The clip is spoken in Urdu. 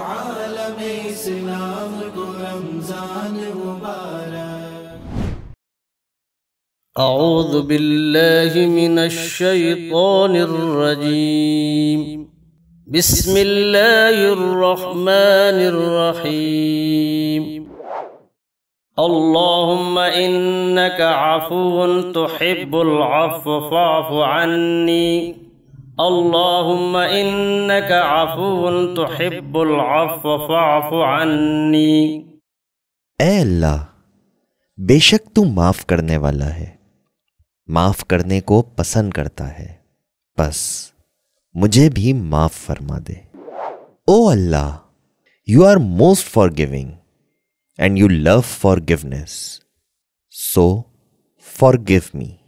عالم اسلام کو رمضان مبارک اعوذ بالله من الشيطان الرجيم بسم الله الرحمن الرحيم اللهم إنك عفو تحب العفو فاعف عني عفو تحب العفو اللہ اے اللہ بے شک تو معاف کرنے والا ہے معاف کرنے کو پسند کرتا ہے بس مجھے بھی معاف فرما دے او اللہ you are most forgiving and you love forgiveness so forgive me